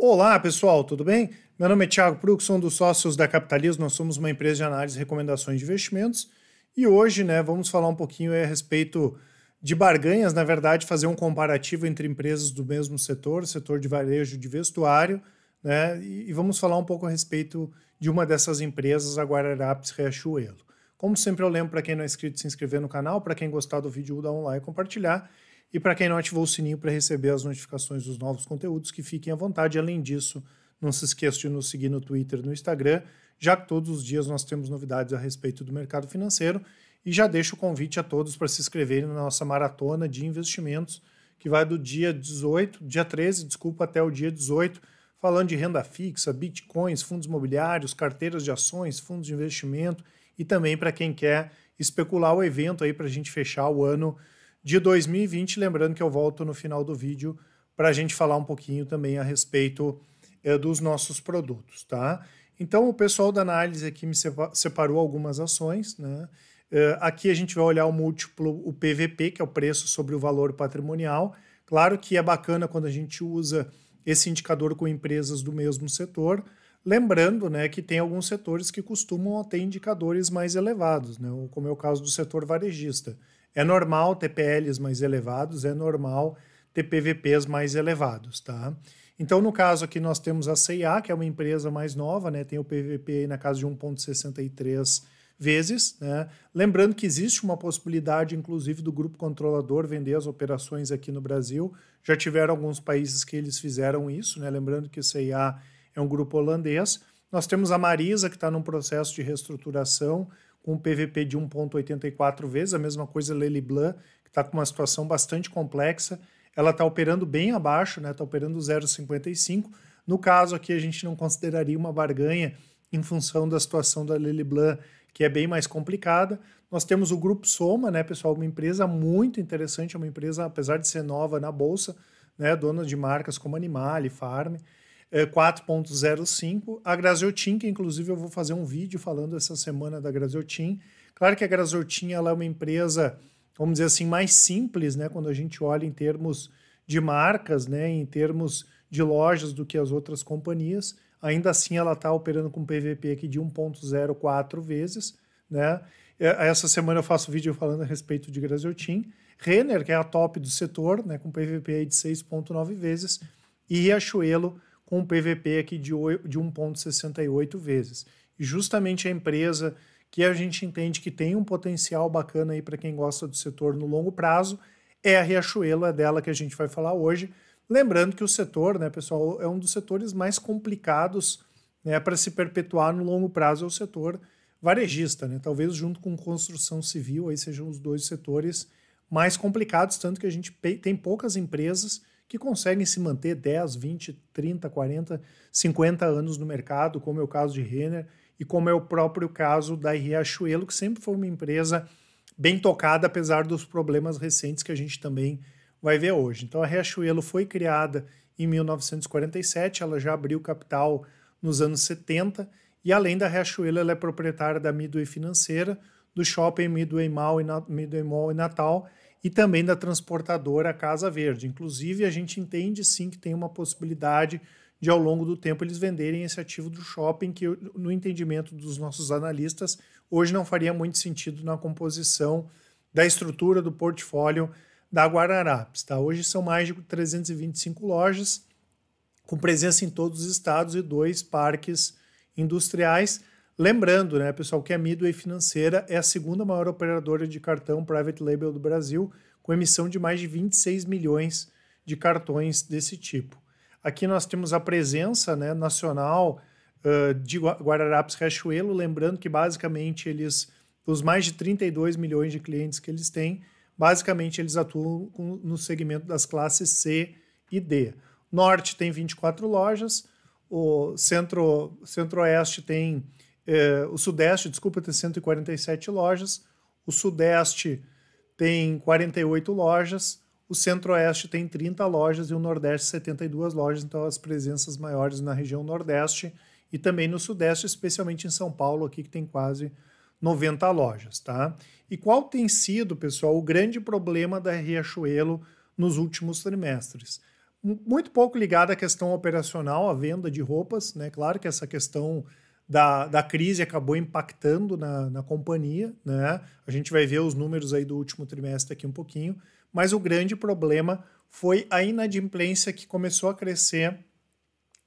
Olá, pessoal, tudo bem? Meu nome é Thiago Prux, sou um dos sócios da Capitalismo. Nós somos uma empresa de análise e recomendações de investimentos. E hoje, né, vamos falar um pouquinho é, a respeito de barganhas, na verdade, fazer um comparativo entre empresas do mesmo setor, setor de varejo de vestuário, né? E vamos falar um pouco a respeito de uma dessas empresas, a Guararapes Riachuelo. Como sempre, eu lembro para quem não é inscrito se inscrever no canal, para quem gostar do vídeo, dar um like e compartilhar. E para quem não ativou o sininho para receber as notificações dos novos conteúdos, que fiquem à vontade. Além disso, não se esqueça de nos seguir no Twitter e no Instagram, já que todos os dias nós temos novidades a respeito do mercado financeiro. E já deixo o convite a todos para se inscreverem na nossa maratona de investimentos, que vai do dia 18, dia 13, desculpa, até o dia 18, falando de renda fixa, bitcoins, fundos imobiliários, carteiras de ações, fundos de investimento e também para quem quer especular o evento aí para a gente fechar o ano de 2020. Lembrando que eu volto no final do vídeo para a gente falar um pouquinho também a respeito é, dos nossos produtos, tá? Então, o pessoal da análise aqui me separou algumas ações, né? Eh, aqui a gente vai olhar o múltiplo, o PVP, que é o preço sobre o valor patrimonial. Claro que é bacana quando a gente usa esse indicador com empresas do mesmo setor, Lembrando né, que tem alguns setores que costumam ter indicadores mais elevados, né, como é o caso do setor varejista. É normal ter PLs mais elevados, é normal ter PVPs mais elevados, tá? Então, no caso aqui, nós temos a CIA, que é uma empresa mais nova, né? Tem o PVP na casa de 1,63 vezes, né? Lembrando que existe uma possibilidade, inclusive, do grupo controlador vender as operações aqui no Brasil. Já tiveram alguns países que eles fizeram isso, né? Lembrando que o CIA é um grupo holandês. Nós temos a Marisa, que está num processo de reestruturação com um PVP de 1.84 vezes, a mesma coisa Lely Blanc, que está com uma situação bastante complexa, ela está operando bem abaixo, está né? Tá operando 0,55. No caso aqui, a gente não consideraria uma barganha em função da situação da Lely Blanc, que é bem mais complicada. Nós temos o Grupo Soma, né, pessoal? Uma empresa muito interessante, é uma empresa, apesar de ser nova na Bolsa, né, dona de marcas como Animale, Farm, 4.05. É, a Graziotin, que inclusive eu vou fazer um vídeo falando essa semana da Graziotin. Claro que a Graziotin ela é uma empresa, vamos dizer assim, mais simples, né? Quando a gente olha em termos de marcas, né? Em termos de lojas do que as outras companhias. Ainda assim, ela está operando com PVP aqui de 1.04 vezes, né? É, essa semana eu faço vídeo falando a respeito de Graziotin. Renner, que é a top do setor, né, com PVP de 6.9 vezes, e Riachuelo, com um PVP aqui de, 1,68 vezes. E justamente a empresa que a gente entende que tem um potencial bacana aí para quem gosta do setor no longo prazo é a Riachuelo, é dela que a gente vai falar hoje. Lembrando que o setor, né, pessoal, é um dos setores mais complicados né, para se perpetuar no longo prazo, é o setor varejista, né? Talvez junto com construção civil aí sejam os dois setores mais complicados, tanto que a gente tem poucas empresas que conseguem se manter 10, 20, 30, 40, 50 anos no mercado, como é o caso de Renner e como é o próprio caso da Riachuelo, que sempre foi uma empresa bem tocada, apesar dos problemas recentes que a gente também vai ver hoje. Então a Riachuelo foi criada em 1947, ela já abriu capital nos anos 70 e além da Riachuelo, ela é proprietária da Midway Financeira, do Shopping Midway Mall e, Midway Mall Natal e também da transportadora Casa Verde. Inclusive, a gente entende sim que tem uma possibilidade de, ao longo do tempo, eles venderem esse ativo do shopping, que, no entendimento dos nossos analistas, hoje não faria muito sentido na composição da estrutura do portfólio da Guararapes. Tá? Hoje são mais de 325 lojas, com presença em todos os estados e dois parques industriais. Lembrando, né, pessoal, que a Midway Financeira é a segunda maior operadora de cartão private label do Brasil, com emissão de mais de 26 milhões de cartões desse tipo. Aqui nós temos a presença né, nacional uh, de Guararapes Riachuelo, lembrando que basicamente eles, os mais de 32 milhões de clientes que eles têm, basicamente eles atuam com, no segmento das classes C e D. Norte tem 24 lojas, o centro, centro-oeste tem eh, o Sudeste, desculpa, tem 147 lojas, o Sudeste tem 48 lojas, o Centro-Oeste tem 30 lojas e o Nordeste 72 lojas, então as presenças maiores na região Nordeste e também no Sudeste, especialmente em São Paulo aqui que tem quase 90 lojas, tá? E qual tem sido, pessoal, o grande problema da Riachuelo nos últimos trimestres? Muito pouco ligado à questão operacional, à venda de roupas, né? Claro que essa questão da, da crise acabou impactando na, na companhia, né? A gente vai ver os números aí do último trimestre aqui um pouquinho, mas o grande problema foi a inadimplência que começou a crescer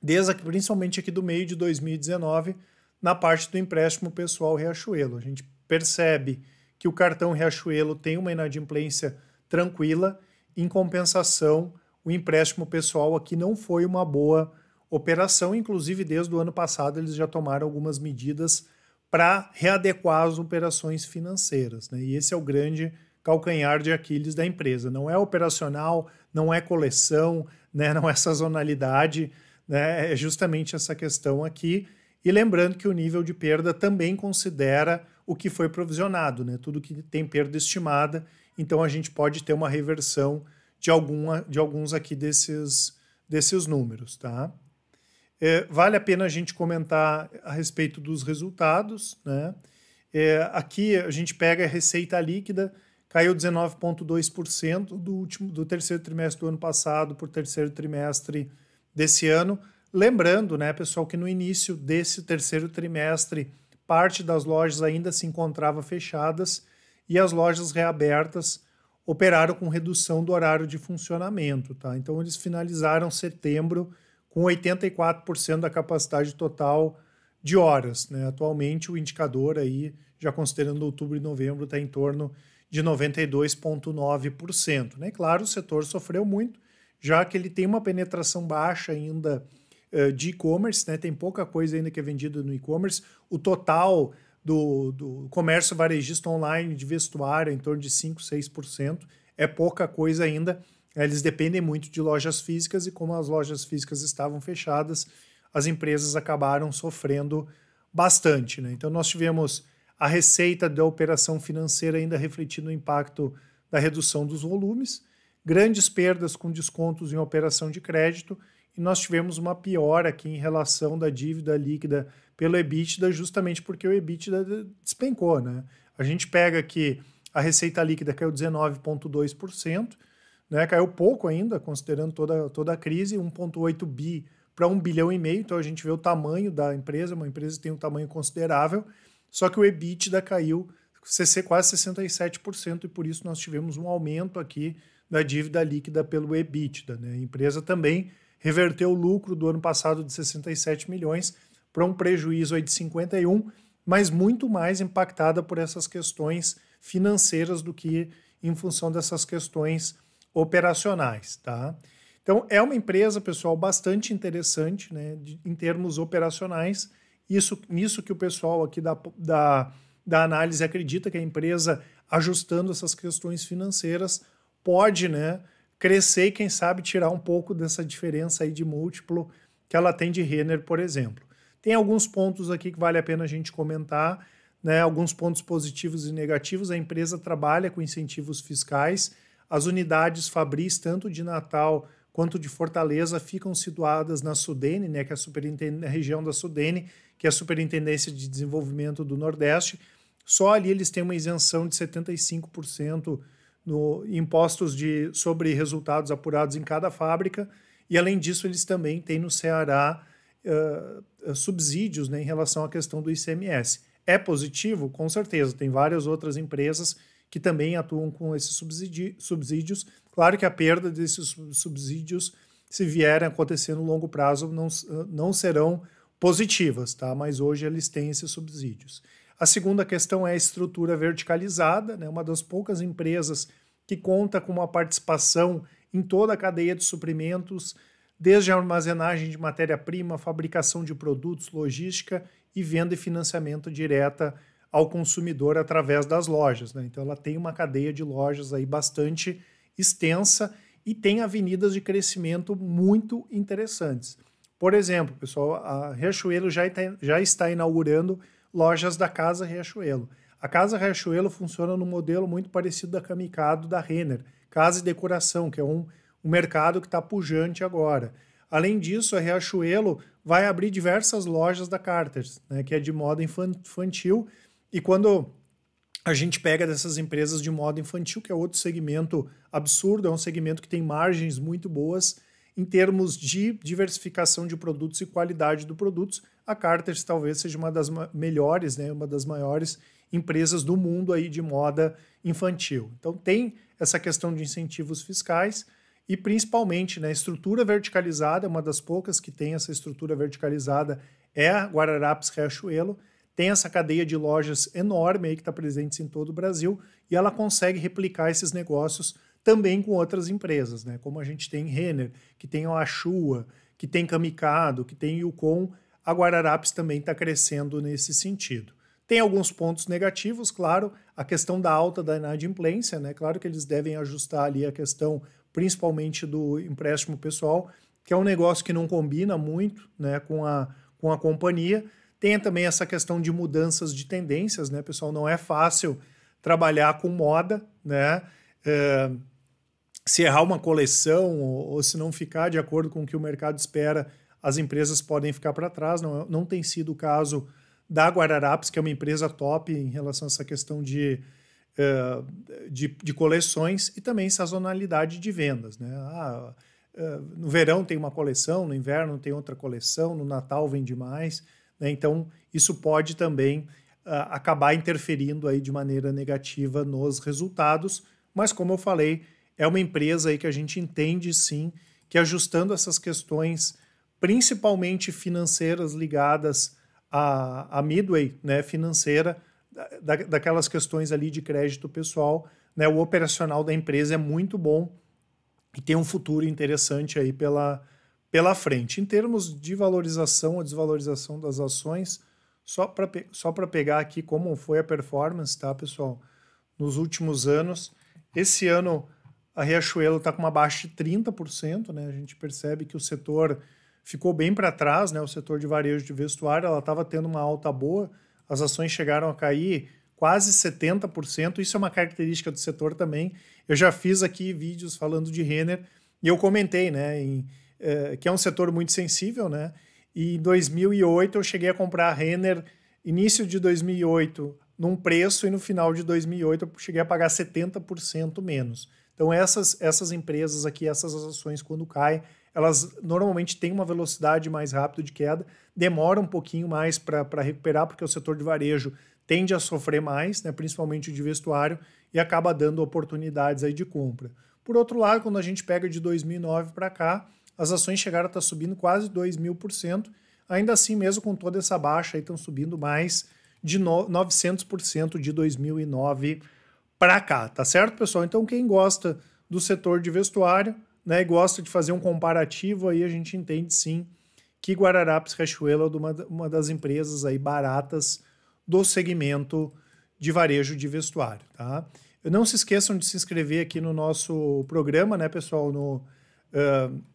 desde principalmente aqui do meio de 2019 na parte do empréstimo pessoal Riachuelo. A gente percebe que o cartão Riachuelo tem uma inadimplência tranquila, em compensação, o empréstimo pessoal aqui não foi uma boa operação. Inclusive, desde o ano passado, eles já tomaram algumas medidas para readequar as operações financeiras. Né? E esse é o grande calcanhar de Aquiles da empresa. Não é operacional, não é coleção, né? não é sazonalidade, né? é justamente essa questão aqui. E lembrando que o nível de perda também considera o que foi provisionado, né? tudo que tem perda estimada. Então a gente pode ter uma reversão de, alguma, de alguns aqui desses, desses números. Tá? É, vale a pena a gente comentar a respeito dos resultados. Né? É, aqui a gente pega a receita líquida, caiu 19,2% do último do terceiro trimestre do ano passado para o terceiro trimestre desse ano. Lembrando, né, pessoal, que no início desse terceiro trimestre, parte das lojas ainda se encontrava fechadas e as lojas reabertas operaram com redução do horário de funcionamento, tá? Então eles finalizaram setembro com 84% da capacidade total de horas. Né? Atualmente, o indicador aí, já considerando outubro e novembro, está em torno de 92,9%. Né? Claro, o setor sofreu muito, já que ele tem uma penetração baixa ainda uh, de e-commerce, né? tem pouca coisa ainda que é vendida no e-commerce. O total do, do comércio varejista online de vestuário, em torno de 5, 6%, é pouca coisa ainda é, eles dependem muito de lojas físicas e como as lojas físicas estavam fechadas, as empresas acabaram sofrendo bastante. Né? Então nós tivemos a receita da operação financeira ainda refletindo o impacto da redução dos volumes, grandes perdas com descontos em operação de crédito e nós tivemos uma piora aqui em relação da dívida líquida pelo EBITDA, justamente porque o EBITDA despencou. Né? A gente pega que a receita líquida caiu 19,2%, né? Caiu pouco ainda, considerando toda, toda a crise, 1,8 bi para 1 bilhão e meio. Então a gente vê o tamanho da empresa, uma empresa que tem um tamanho considerável, só que o EBITDA caiu CC quase 67% e por isso nós tivemos um aumento aqui da dívida líquida pelo EBITDA. Né? A empresa também reverteu o lucro do ano passado de 67 milhões para um prejuízo de 51, mas muito mais impactada por essas questões financeiras do que em função dessas questões operacionais, tá? Então, é uma empresa, pessoal, bastante interessante, né, de, em termos operacionais. Isso, nisso que o pessoal aqui da, da, da análise acredita que a empresa, ajustando essas questões financeiras, pode, né, crescer e, quem sabe, tirar um pouco dessa diferença aí de múltiplo que ela tem de Renner, por exemplo. Tem alguns pontos aqui que vale a pena a gente comentar, né, alguns pontos positivos e negativos. A empresa trabalha com incentivos fiscais, as unidades Fabris, tanto de Natal quanto de Fortaleza, ficam situadas na Sudene, né, que é a, superintendência, a região da Sudene, que é a Superintendência de Desenvolvimento do Nordeste. Só ali eles têm uma isenção de 75% no impostos de, sobre resultados apurados em cada fábrica. E, além disso, eles também têm no Ceará uh, subsídios né, em relação à questão do ICMS. É positivo? Com certeza. Tem várias outras empresas que também atuam com esses subsídios. Claro que a perda desses subsídios, se vierem acontecer no longo prazo, não, não serão positivas, tá? mas hoje eles têm esses subsídios. A segunda questão é a estrutura verticalizada, né? uma das poucas empresas que conta com uma participação em toda a cadeia de suprimentos, desde a armazenagem de matéria-prima, fabricação de produtos, logística e venda e financiamento direta ao consumidor através das lojas. Né? Então ela tem uma cadeia de lojas aí bastante extensa e tem avenidas de crescimento muito interessantes. Por exemplo, pessoal, a Riachuelo já, já está inaugurando lojas da Casa Riachuelo. A Casa Riachuelo funciona num modelo muito parecido da Kamikado da Renner, Casa e Decoração, que é um, um mercado que está pujante agora. Além disso, a Riachuelo vai abrir diversas lojas da Carters, né, que é de moda infantil, e quando a gente pega dessas empresas de moda infantil, que é outro segmento absurdo, é um segmento que tem margens muito boas em termos de diversificação de produtos e qualidade do produtos. A Carters talvez seja uma das melhores, né, uma das maiores empresas do mundo aí de moda infantil. Então tem essa questão de incentivos fiscais e principalmente, né, estrutura verticalizada, uma das poucas que tem essa estrutura verticalizada é a Guararapes Riachuelo tem essa cadeia de lojas enorme aí que está presente em todo o Brasil e ela consegue replicar esses negócios também com outras empresas, né? Como a gente tem Renner, que tem a Achua, que tem Camicado, que tem Yukon, a Guararapes também está crescendo nesse sentido. Tem alguns pontos negativos, claro, a questão da alta da inadimplência, né? Claro que eles devem ajustar ali a questão principalmente do empréstimo pessoal, que é um negócio que não combina muito, né, com a com a companhia, tem também essa questão de mudanças de tendências, né, pessoal? Não é fácil trabalhar com moda, né? É, se errar uma coleção ou, ou, se não ficar de acordo com o que o mercado espera, as empresas podem ficar para trás. Não, não tem sido o caso da Guararapes, que é uma empresa top em relação a essa questão de, é, de, de, coleções e também sazonalidade de vendas. Né? Ah, é, no verão tem uma coleção, no inverno tem outra coleção, no Natal vende mais. Né? Então, isso pode também uh, acabar interferindo aí de maneira negativa nos resultados, mas como eu falei, é uma empresa aí que a gente entende sim que ajustando essas questões, principalmente financeiras ligadas à, à Midway né, financeira, da, daquelas questões ali de crédito pessoal, né, o operacional da empresa é muito bom e tem um futuro interessante aí pela, pela frente. Em termos de valorização ou desvalorização das ações, só para só pegar aqui como foi a performance, tá, pessoal? Nos últimos anos, esse ano a Riachuelo está com uma baixa de 30%, né? A gente percebe que o setor ficou bem para trás, né? O setor de varejo de vestuário, ela estava tendo uma alta boa, as ações chegaram a cair quase 70%. Isso é uma característica do setor também. Eu já fiz aqui vídeos falando de Renner e eu comentei, né, em, eh, que é um setor muito sensível, né? E em 2008 eu cheguei a comprar a Renner, início de 2008, num preço, e no final de 2008 eu cheguei a pagar 70% menos. Então essas, essas empresas aqui, essas ações, quando caem, elas normalmente têm uma velocidade mais rápida de queda, demora um pouquinho mais para recuperar, porque o setor de varejo tende a sofrer mais, né, principalmente o de vestuário, e acaba dando oportunidades aí de compra. Por outro lado, quando a gente pega de 2009 para cá, as ações chegaram a estar tá subindo quase 2 mil por cento. Ainda assim, mesmo com toda essa baixa, estão subindo mais de 900% de 2009 para cá, tá certo, pessoal? Então, quem gosta do setor de vestuário, né, gosta de fazer um comparativo, aí a gente entende sim que Guararapes Cachoeira é uma, uma das empresas aí baratas do segmento de varejo de vestuário, tá? Não se esqueçam de se inscrever aqui no nosso programa, né, pessoal, no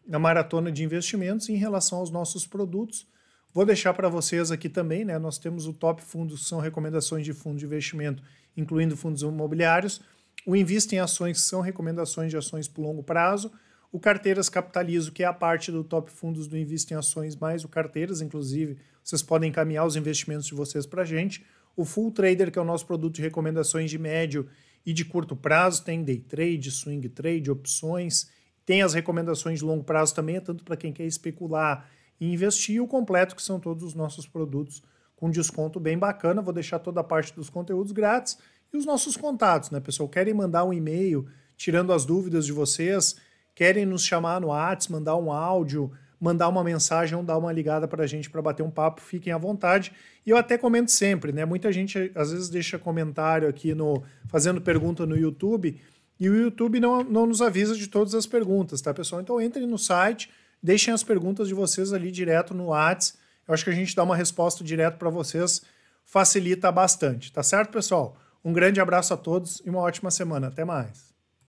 na maratona de investimentos em relação aos nossos produtos. Vou deixar para vocês aqui também, né? Nós temos o top fundos, que são recomendações de fundo de investimento, incluindo fundos imobiliários. O Invista em Ações, que são recomendações de ações por longo prazo. O Carteiras Capitalizo, que é a parte do top fundos do Invista em Ações, mais o Carteiras, inclusive. Vocês podem encaminhar os investimentos de vocês para a gente. O Full Trader, que é o nosso produto de recomendações de médio e de curto prazo, tem day trade, swing trade, opções tem as recomendações de longo prazo também, é tanto para quem quer especular e investir, o completo, que são todos os nossos produtos com desconto bem bacana. Vou deixar toda a parte dos conteúdos grátis e os nossos contatos, né, pessoal? Querem mandar um e-mail tirando as dúvidas de vocês? Querem nos chamar no WhatsApp, mandar um áudio, mandar uma mensagem ou dar uma ligada para a gente para bater um papo? Fiquem à vontade. E eu até comento sempre, né? Muita gente às vezes deixa comentário aqui no fazendo pergunta no YouTube e o YouTube não, não nos avisa de todas as perguntas, tá, pessoal? Então entrem no site, deixem as perguntas de vocês ali direto no WhatsApp. Eu acho que a gente dá uma resposta direto para vocês, facilita bastante, tá certo, pessoal? Um grande abraço a todos e uma ótima semana. Até mais.